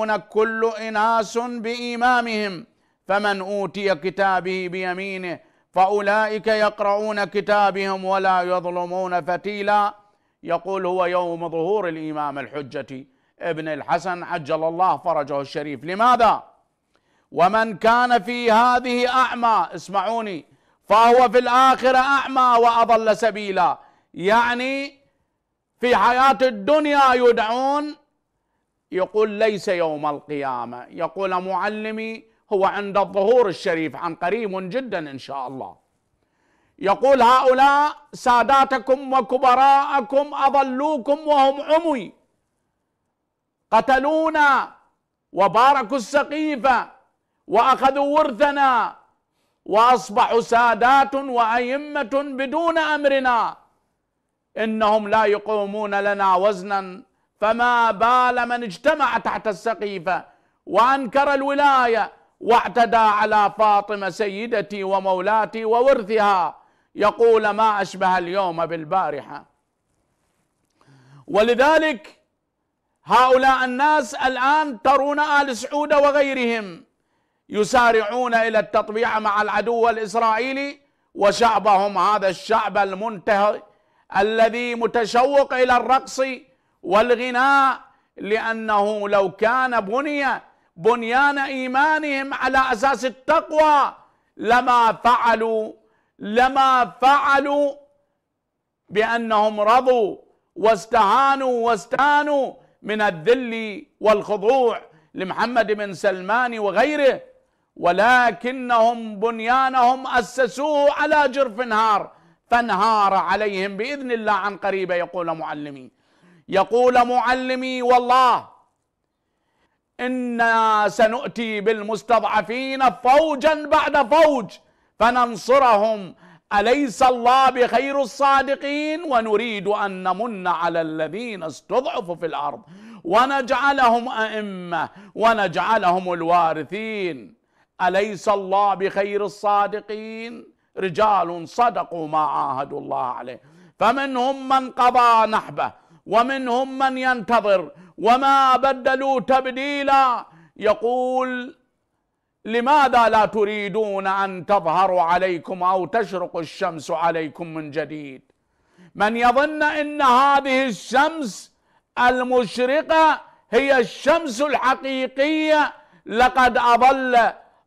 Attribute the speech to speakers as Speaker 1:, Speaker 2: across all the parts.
Speaker 1: يؤمنون كل إناس بإمامهم فمن أوتي كتابه بيمينه فأولئك يقرؤون كتابهم ولا يظلمون فتيلا يقول هو يوم ظهور الإمام الحجة ابن الحسن عجل الله فرجه الشريف لماذا؟ ومن كان في هذه أعمى اسمعوني فهو في الآخرة أعمى وأضل سبيلا يعني في حياة الدنيا يدعون يقول ليس يوم القيامة يقول معلمي هو عند الظهور الشريف عن قريب جدا إن شاء الله يقول هؤلاء ساداتكم وكبراءكم أضلوكم وهم عمي قتلونا وباركوا السقيفة وأخذوا ورثنا وأصبحوا سادات وأئمة بدون أمرنا إنهم لا يقومون لنا وزنا فما بال من اجتمع تحت السقيفة وأنكر الولاية واعتدى على فاطمة سيدتي ومولاتي وورثها يقول ما أشبه اليوم بالبارحة ولذلك هؤلاء الناس الآن ترون آل سعود وغيرهم يسارعون إلى التطبيع مع العدو الإسرائيلي وشعبهم هذا الشعب المنتهي الذي متشوق إلى الرقص والغناء لأنه لو كان بني بنيان إيمانهم على أساس التقوى لما فعلوا لما فعلوا بأنهم رضوا واستهانوا واستانوا من الذل والخضوع لمحمد بن سلمان وغيره ولكنهم بنيانهم أسسوه على جرف نهار فانهار عليهم بإذن الله عن قريب يقول معلمين يقول معلمي والله إنا سنؤتي بالمستضعفين فوجا بعد فوج فننصرهم أليس الله بخير الصادقين ونريد أن نمن على الذين استضعفوا في الأرض ونجعلهم أئمة ونجعلهم الوارثين أليس الله بخير الصادقين رجال صدقوا ما عاهدوا الله عليه فمنهم من قضى نحبه ومنهم من ينتظر وما بدلوا تبديلا يقول لماذا لا تريدون أن تظهروا عليكم أو تشرق الشمس عليكم من جديد من يظن أن هذه الشمس المشرقة هي الشمس الحقيقية لقد أضل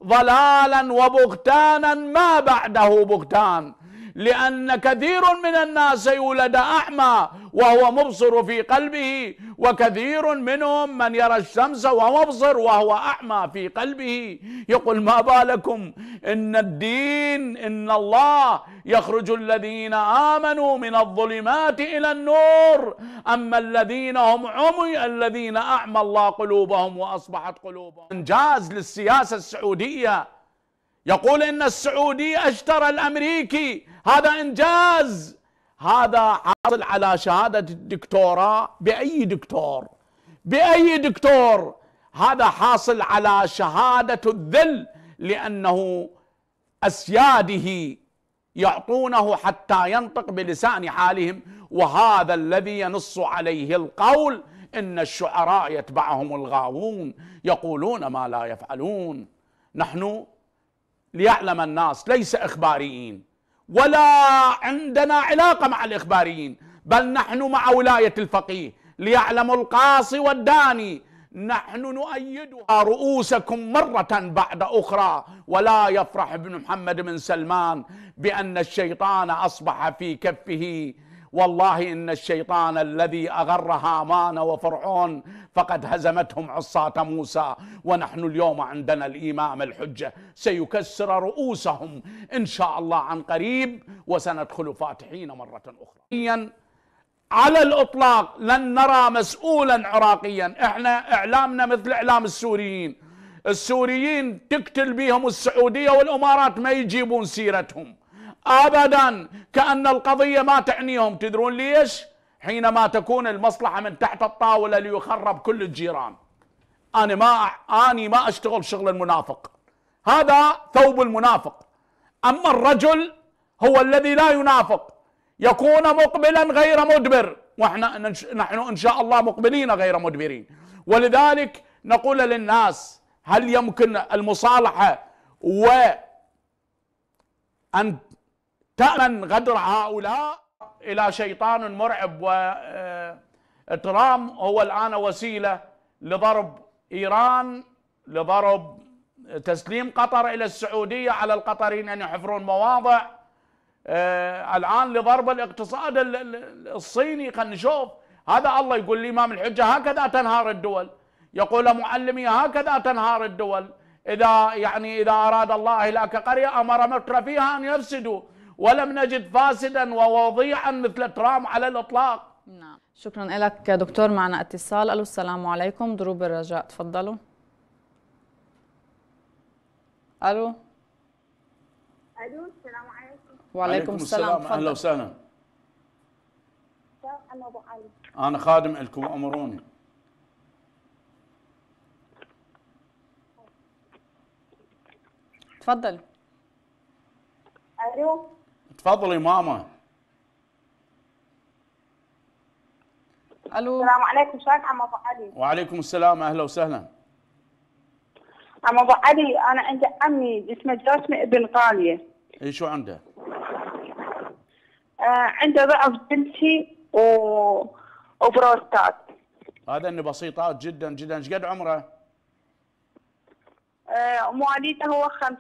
Speaker 1: ضلالا وبهتانا ما بعده بهتان لأن كثير من الناس يولد أعمى وهو مبصر في قلبه وكثير منهم من يرى الشمس وهو مبصر وهو أعمى في قلبه يقول ما بالكم إن الدين إن الله يخرج الذين آمنوا من الظلمات إلى النور أما الذين هم عمي الذين أعمى الله قلوبهم وأصبحت قلوبهم إنجاز للسياسة السعودية يقول إن السعودي اشترى الأمريكي هذا إنجاز هذا حاصل على شهادة الدكتوراه بأي دكتور بأي دكتور هذا حاصل على شهادة الذل لأنه أسياده يعطونه حتى ينطق بلسان حالهم وهذا الذي ينص عليه القول إن الشعراء يتبعهم الغاوون يقولون ما لا يفعلون نحن ليعلم الناس ليس إخباريين ولا عندنا علاقة مع الإخباريين بل نحن مع ولاية الفقيه ليعلم القاصي والداني نحن نؤيدها رؤوسكم مرة بعد أخرى ولا يفرح ابن محمد بن سلمان بأن الشيطان أصبح في كفه والله إن الشيطان الذي أغر هامان وفرعون فقد هزمتهم عصاة موسى ونحن اليوم عندنا الإمام الحجة سيكسر رؤوسهم إن شاء الله عن قريب وسندخل فاتحين مرة أخرى على الإطلاق لن نرى مسؤولا عراقيا إحنا إعلامنا مثل إعلام السوريين السوريين تقتل بهم السعودية والإمارات ما يجيبون سيرتهم ابدا كان القضيه ما تعنيهم تدرون ليش؟ حينما تكون المصلحه من تحت الطاوله ليخرب كل الجيران. انا ما اني ما اشتغل شغل المنافق. هذا ثوب المنافق. اما الرجل هو الذي لا ينافق يكون مقبلا غير مدبر واحنا نحن ان شاء الله مقبلين غير مدبرين. ولذلك نقول للناس هل يمكن المصالحه و أن تأمن غدر هؤلاء إلى شيطان مرعب وترام آه، هو الآن وسيلة لضرب إيران لضرب تسليم قطر إلى السعودية على القطريين أن يحفرون مواضع آه، الآن لضرب الاقتصاد الصيني خلينا نشوف هذا الله يقول لإمام الحجة هكذا تنهار الدول يقول معلمي هكذا تنهار الدول إذا يعني إذا أراد الله إهلاك قرية أمر متر فيها أن يفسدوا ولم نجد فاسدا ووضيعا مثل ترامب على الإطلاق
Speaker 2: نعم شكرا لك دكتور معنا اتصال الو السلام عليكم دروب الرجاء تفضلوا الو الو السلام عليكم وعليكم السلام, السلام. اهلا وسهلا انا ابو علي
Speaker 1: انا خادم لكم امروني تفضل الو تفضلي ماما
Speaker 2: الو السلام عليكم شلونك عم ابو علي
Speaker 1: وعليكم السلام اهلا وسهلا
Speaker 2: عم ابو علي انا عندي عمي اسمه جاسم ابن غاليه
Speaker 1: اي شو عنده؟ آه عنده ضعف جنسي و... وبروستات هذا اني بسيطات جدا جدا ايش قد عمره؟
Speaker 2: آه مواليده هو 50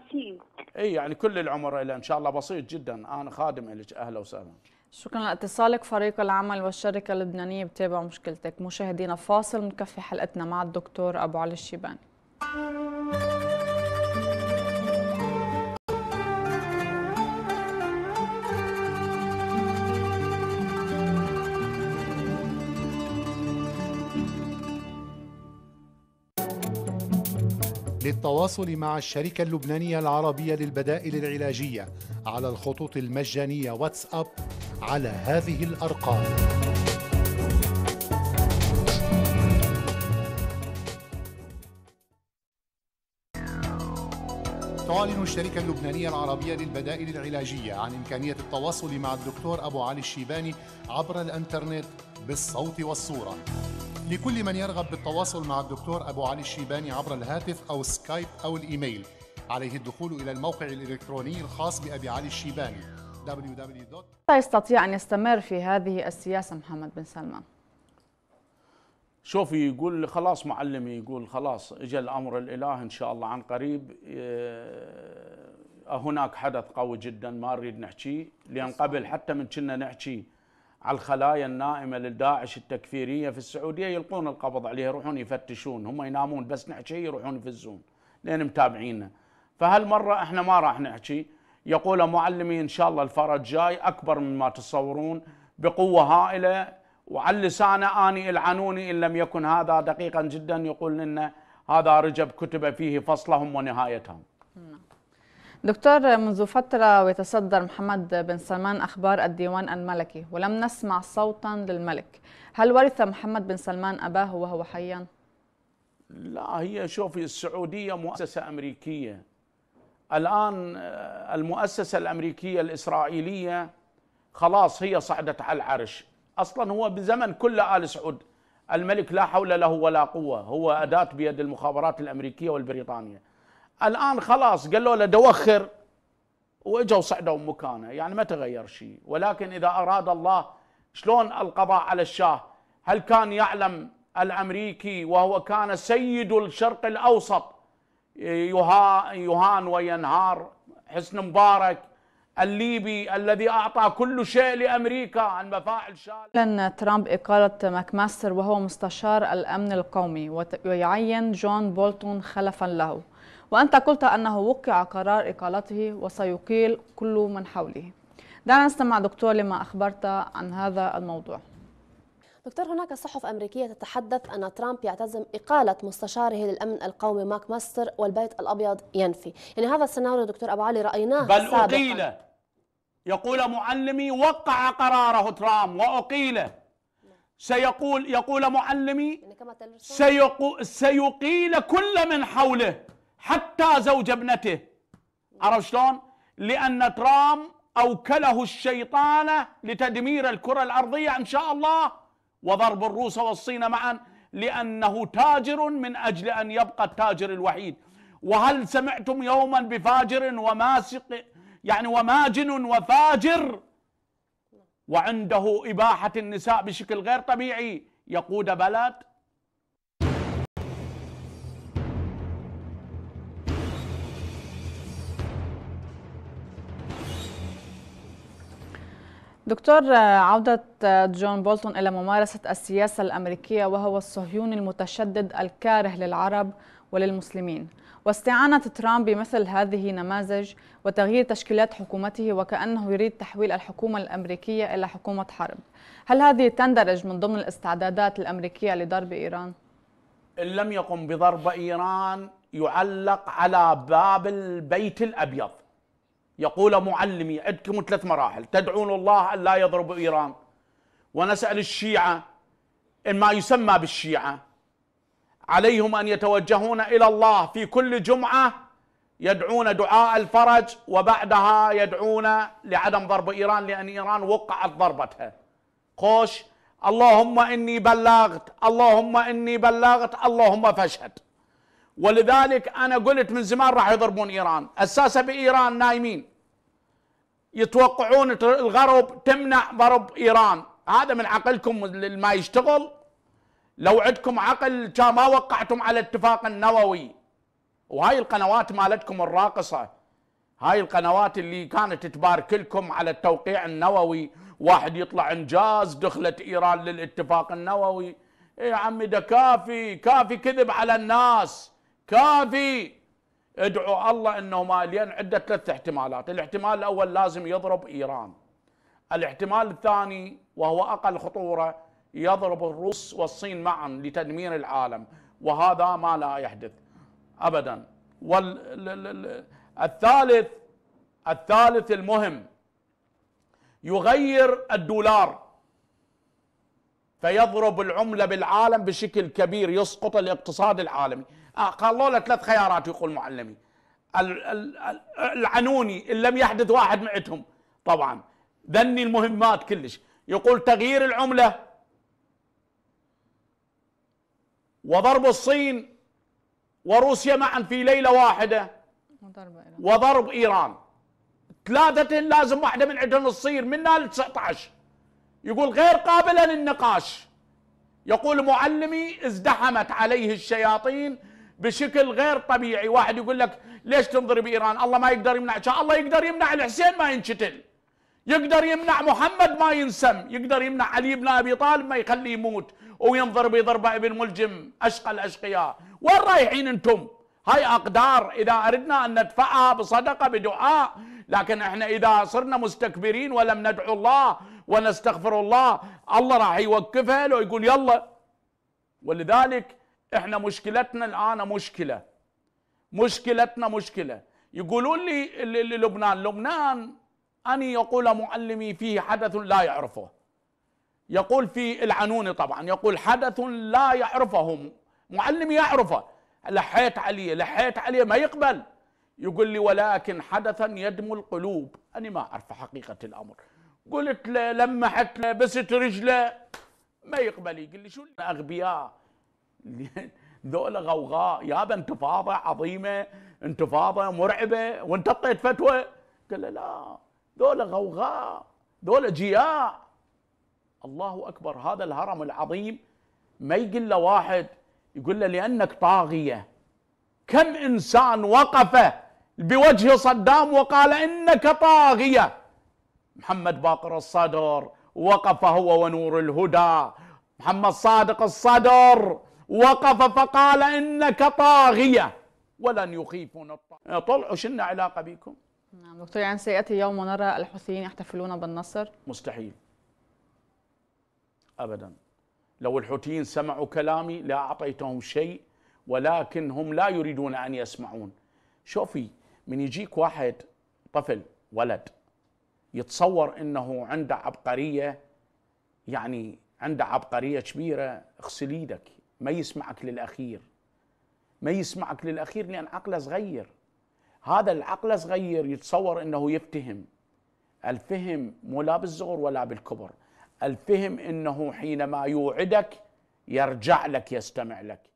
Speaker 1: اي يعني كل العمر إلى ان شاء الله بسيط جدا انا خادم لك اهلا وسهلا
Speaker 2: شكرا لاتصالك فريق العمل والشركه اللبنانيه بتابع مشكلتك مشاهدينا فاصل نكفي حلقتنا مع الدكتور ابو علي الشيباني
Speaker 1: للتواصل مع الشركة اللبنانية العربية للبدائل العلاجية على الخطوط المجانية واتساب على هذه الأرقام تعلن الشركة اللبنانية العربية للبدائل العلاجية عن إمكانية التواصل مع الدكتور أبو علي الشيباني عبر الإنترنت بالصوت والصورة لكل من يرغب بالتواصل مع الدكتور أبو علي الشيباني عبر الهاتف أو السكايب أو الإيميل عليه الدخول إلى الموقع الإلكتروني الخاص بأبي علي الشيباني www.
Speaker 2: متى يستطيع أن يستمر في هذه السياسة محمد بن سلمان؟
Speaker 1: شوفي يقول خلاص معلمي يقول خلاص اجى الامر الاله ان شاء الله عن قريب آه، هناك حدث قوي جدا ما نريد نحكي لان قبل حتى من كنا نحكي على الخلايا النائمه للداعش التكفيريه في السعوديه يلقون القبض عليها يروحون يفتشون هم ينامون بس نحكي يروحون يفزون لان متابعينا فهالمره احنا ما راح نحكي يقول معلمي ان شاء الله الفرج جاي اكبر مما تصورون بقوه هائله وعلى لسانه اني العنوني ان لم يكن هذا دقيقا جدا يقول لنا هذا رجب كتب فيه فصلهم ونهايتهم
Speaker 2: دكتور منذ فترة ويتصدر محمد بن سلمان أخبار الديوان الملكي ولم نسمع صوتا للملك هل ورث محمد بن سلمان أباه وهو حيا؟
Speaker 1: لا هي شوفي السعودية مؤسسة أمريكية الآن آه، المؤسسة الأمريكية الإسرائيلية خلاص هي صعدت على العرش أصلا هو بزمن كل آل سعود الملك لا حول له ولا قوة هو أداة بيد المخابرات الأمريكية والبريطانية الان خلاص قالوا له دوخر واجوا صعدوا مكانه يعني ما تغير شيء ولكن اذا اراد الله شلون القضاء على الشاه هل كان يعلم الامريكي وهو كان سيد الشرق الاوسط يهان وينهار حسن مبارك الليبي الذي اعطى كل شيء لامريكا عن مفاعل شال
Speaker 2: ترامب اقاله ماكماستر وهو مستشار الامن القومي ويعين جون بولتون خلفا له وأنت قلت أنه وقع قرار إقالته وسيقيل كل من حوله دعنا نستمع دكتور لما أخبرت عن هذا الموضوع دكتور هناك صحف أمريكية تتحدث أن ترامب يعتزم إقالة مستشاره للأمن القومي ماك ماستر والبيت الأبيض ينفي يعني هذا السيناريو دكتور أبو علي رأيناه بل سابقا. أقيل
Speaker 1: يقول معلمي وقع قراره ترامب وأقيله سيقول يقول معلمي
Speaker 2: يعني
Speaker 1: سيقو سيقيل كل من حوله حتى زوج ابنته عرف شلون لأن ترام أوكله الشيطان لتدمير الكرة الأرضية إن شاء الله وضرب الروس والصين معا لأنه تاجر من أجل أن يبقى التاجر الوحيد وهل سمعتم يوما بفاجر وماسق يعني وماجن وفاجر وعنده إباحة النساء بشكل غير طبيعي يقود بلد
Speaker 2: دكتور عودة جون بولتون إلى ممارسة السياسة الأمريكية وهو الصهيوني المتشدد الكاره للعرب وللمسلمين واستعانة ترامب بمثل هذه نماذج وتغيير تشكيلات حكومته وكأنه يريد تحويل الحكومة الأمريكية إلى حكومة حرب هل هذه تندرج من ضمن الاستعدادات الأمريكية لضرب إيران؟
Speaker 1: إن لم يقم بضرب إيران يعلق على باب البيت الأبيض يقول معلمي عندكم ثلاث مراحل تدعون الله أن لا يضرب إيران ونسأل الشيعة إن ما يسمى بالشيعة عليهم أن يتوجهون إلى الله في كل جمعة يدعون دعاء الفرج وبعدها يدعون لعدم ضرب إيران لأن إيران وقعت ضربتها خوش اللهم إني بلغت اللهم إني بلغت اللهم فشهد ولذلك انا قلت من زمان راح يضربون ايران اساسا بايران نايمين يتوقعون الغرب تمنع ضرب ايران هذا من عقلكم اللي ما يشتغل لو عندكم عقل كان ما وقعتم على اتفاق النووي وهاي القنوات مالتكم الراقصه هاي القنوات اللي كانت تبارك لكم على التوقيع النووي واحد يطلع انجاز دخلت ايران للاتفاق النووي إيه يا عمي ده كافي كافي كذب على الناس كافي ادعو الله انه ما لان عده ثلاث احتمالات، الاحتمال الاول لازم يضرب ايران. الاحتمال الثاني وهو اقل خطوره يضرب الروس والصين معا لتدمير العالم وهذا ما لا يحدث ابدا. والثالث الثالث المهم يغير الدولار فيضرب العملة بالعالم بشكل كبير يسقط الاقتصاد العالمي آه قالوا له ثلاث خيارات يقول معلمي العنوني إن لم يحدث واحد معتهم طبعا ذني المهمات كلش يقول تغيير العملة وضرب الصين وروسيا معا في ليلة واحدة وضرب إيران, وضرب إيران. ثلاثة لازم واحدة من عندهم تصير من 19 يقول غير قابلة للنقاش يقول معلمي ازدحمت عليه الشياطين بشكل غير طبيعي واحد يقول لك ليش تنظر بإيران الله ما يقدر يمنع شاء الله يقدر يمنع الحسين ما ينشتل يقدر يمنع محمد ما ينسم يقدر يمنع علي بن أبي طالب ما يخليه يموت وينظر بضربة ابن ملجم أشقى الأشقياء وين رايحين أنتم هاي أقدار إذا أردنا أن ندفعها بصدقة بدعاء لكن احنا إذا صرنا مستكبرين ولم ندعو الله ونستغفر الله الله راح يوقفها لو يقول يلا ولذلك احنا مشكلتنا الان مشكله مشكلتنا مشكله يقولون لي لبنان لبنان أن يقول معلمي فيه حدث لا يعرفه يقول في العنوني طبعا يقول حدث لا يعرفه معلمي يعرفه لحيت عليه لحيت عليه ما يقبل يقول لي ولكن حدثا يدمو القلوب أنا ما أعرف حقيقة الأمر قلت له لمحت له بست رجله ما يقبل يقول لي شو الاغبياء ذولا غوغاء يابا انتفاضه عظيمه انتفاضه مرعبه وانت اعطيت فتوى قال له لا ذولا غوغاء ذولا جياع الله اكبر هذا الهرم العظيم ما يقول له واحد يقول له لانك طاغيه كم انسان وقف بوجه صدام وقال انك طاغيه محمد باقر الصدر وقف هو ونور الهدى محمد صادق الصدر وقف فقال انك طاغيه ولن يخيفون الطاغيه طلعوا شلنا علاقه بكم نعم دكتور يعني
Speaker 2: سياتي يوم ونرى الحوثيين يحتفلون بالنصر
Speaker 1: مستحيل ابدا لو الحوثيين سمعوا كلامي لا اعطيتهم شيء ولكن هم لا يريدون ان يسمعون شوفي من يجيك واحد طفل ولد يتصور انه عنده عبقريه يعني عنده عبقريه كبيره اغسل ايدك ما يسمعك للاخير ما يسمعك للاخير لان عقله صغير هذا العقل صغير يتصور انه يفتهم الفهم مو لا بالصغر ولا بالكبر الفهم انه حينما يوعدك يرجع لك يستمع لك